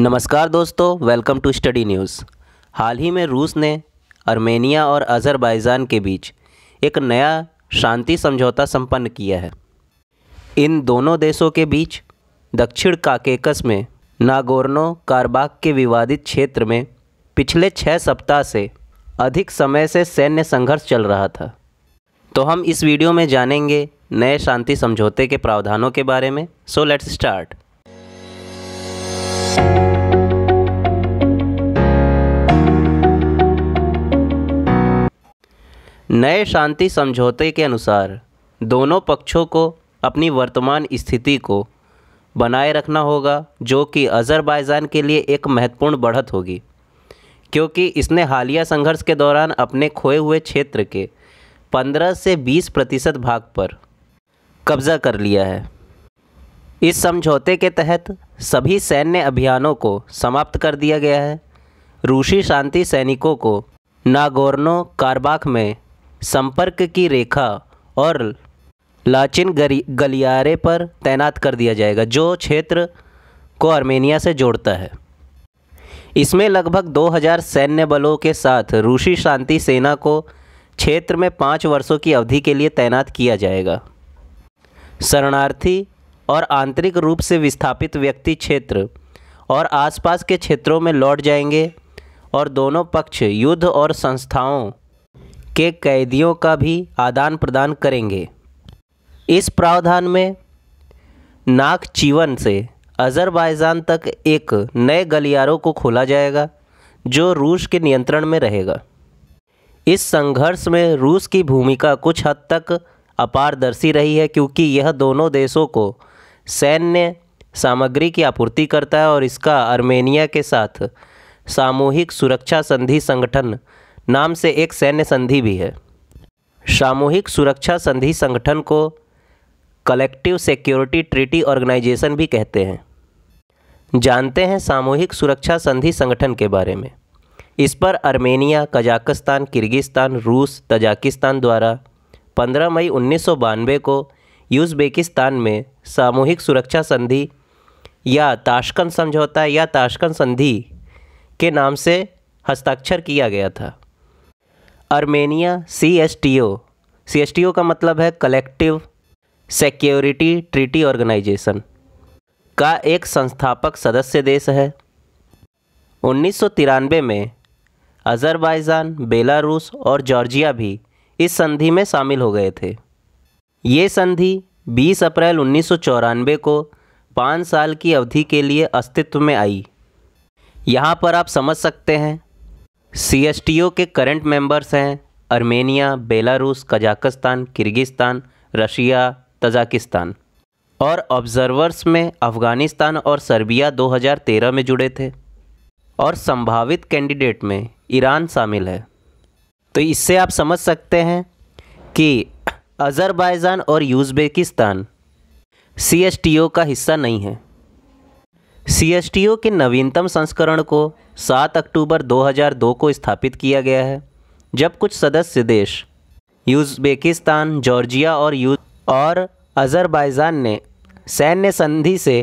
नमस्कार दोस्तों welcome to study news हाल ही में रूस ने आर्मेनिया और अज़रबैजान के बीच एक नया शांति समझौता संपन्न किया है इन दोनों देशों के बीच दक्षिण काकेकस में नागोर्नो कारबाग के विवादित क्षेत्र में पिछले छः सप्ताह से अधिक समय से सैन्य संघर्ष चल रहा था तो हम इस वीडियो में जानेंगे नए शांति समझौते के प्रावधानों के बारे में सो लेट्स स्टार्ट नए शांति समझौते के अनुसार दोनों पक्षों को अपनी वर्तमान स्थिति को बनाए रखना होगा जो कि अज़रबैजान के लिए एक महत्वपूर्ण बढ़त होगी क्योंकि इसने हालिया संघर्ष के दौरान अपने खोए हुए क्षेत्र के 15 से 20 प्रतिशत भाग पर कब्ज़ा कर लिया है इस समझौते के तहत सभी सैन्य अभियानों को समाप्त कर दिया गया है रूसी शांति सैनिकों को नागोर्नो कारबाख में संपर्क की रेखा और लाचिन गलियारे पर तैनात कर दिया जाएगा जो क्षेत्र को आर्मेनिया से जोड़ता है इसमें लगभग 2000 सैन्य बलों के साथ रूसी शांति सेना को क्षेत्र में पाँच वर्षों की अवधि के लिए तैनात किया जाएगा शरणार्थी और आंतरिक रूप से विस्थापित व्यक्ति क्षेत्र और आसपास के क्षेत्रों में लौट जाएंगे और दोनों पक्ष युद्ध और संस्थाओं के कैदियों का भी आदान प्रदान करेंगे इस प्रावधान में नाक चीवन से अजरबैजान तक एक नए गलियारों को खोला जाएगा जो रूस के नियंत्रण में रहेगा इस संघर्ष में रूस की भूमिका कुछ हद तक अपारदर्शी रही है क्योंकि यह दोनों देशों को सैन्य सामग्री की आपूर्ति करता है और इसका आर्मेनिया के साथ सामूहिक सुरक्षा संधि संगठन नाम से एक सैन्य संधि भी है सामूहिक सुरक्षा संधि संगठन को कलेक्टिव सिक्योरिटी ट्रीटी ऑर्गेनाइजेशन भी कहते हैं जानते हैं सामूहिक सुरक्षा संधि संगठन के बारे में इस पर आर्मेनिया कजाकिस्तान किर्गिस्तान रूस तजाकिस्तान द्वारा 15 मई उन्नीस को यूज़बेकिस्तान में सामूहिक सुरक्षा संधि या ताशकन समझौता या ताशकन संधि के नाम से हस्ताक्षर किया गया था Armenia C S T O C S T O का मतलब है कलेक्टिव सिक्योरिटी ट्रीटी ऑर्गेनाइजेशन का एक संस्थापक सदस्य देश है उन्नीस में अजरबैजान बेलारूस और जॉर्जिया भी इस संधि में शामिल हो गए थे ये संधि 20 अप्रैल उन्नीस को पाँच साल की अवधि के लिए अस्तित्व में आई यहाँ पर आप समझ सकते हैं सी के करंट मेंबर्स हैं Armenia Belarus Kazakhstan Kyrgyzstan Russia Tajikistan और ऑब्जर्वर्स में अफ़गानिस्तान और सर्बिया 2013 में जुड़े थे और संभावित कैंडिडेट में ईरान शामिल है तो इससे आप समझ सकते हैं कि अज़रबैजान और यूज़बेकिस्तान सी का हिस्सा नहीं है सी के नवीनतम संस्करण को 7 अक्टूबर 2002 को स्थापित किया गया है जब कुछ सदस्य देश यूज़बेकिस्तान जॉर्जिया और यू और अज़रबैजान ने सैन्य संधि से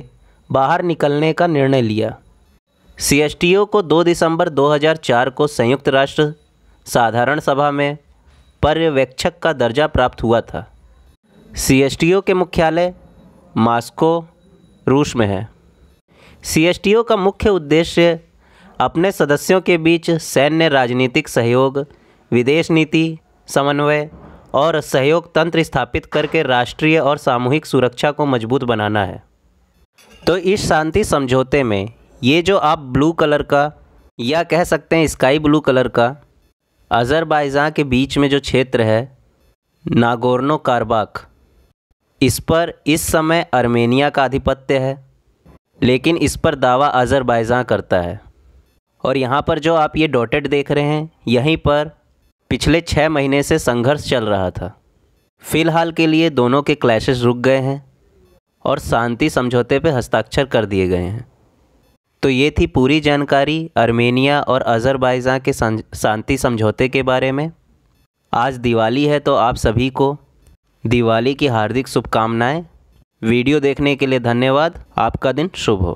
बाहर निकलने का निर्णय लिया सी को 2 दिसंबर 2004 को संयुक्त राष्ट्र साधारण सभा में पर्यवेक्षक का दर्जा प्राप्त हुआ था सी के मुख्यालय मास्को रूस में है सी का मुख्य उद्देश्य अपने सदस्यों के बीच सैन्य राजनीतिक सहयोग विदेश नीति समन्वय और सहयोग तंत्र स्थापित करके राष्ट्रीय और सामूहिक सुरक्षा को मजबूत बनाना है तो इस शांति समझौते में ये जो आप ब्लू कलर का या कह सकते हैं स्काई ब्लू कलर का अजरबाइजा के बीच में जो क्षेत्र है नागोर्नो कारबाक इस पर इस समय आर्मेनिया का आधिपत्य है लेकिन इस पर दावा अजरबाइजा करता है और यहाँ पर जो आप ये डॉटेड देख रहे हैं यहीं पर पिछले छः महीने से संघर्ष चल रहा था फ़िलहाल के लिए दोनों के क्लैशेस रुक गए हैं और शांति समझौते पर हस्ताक्षर कर दिए गए हैं तो ये थी पूरी जानकारी अर्मेनिया और अज़रबैजान के शांति समझौते के बारे में आज दिवाली है तो आप सभी को दिवाली की हार्दिक शुभकामनाएं वीडियो देखने के लिए धन्यवाद आपका दिन शुभ हो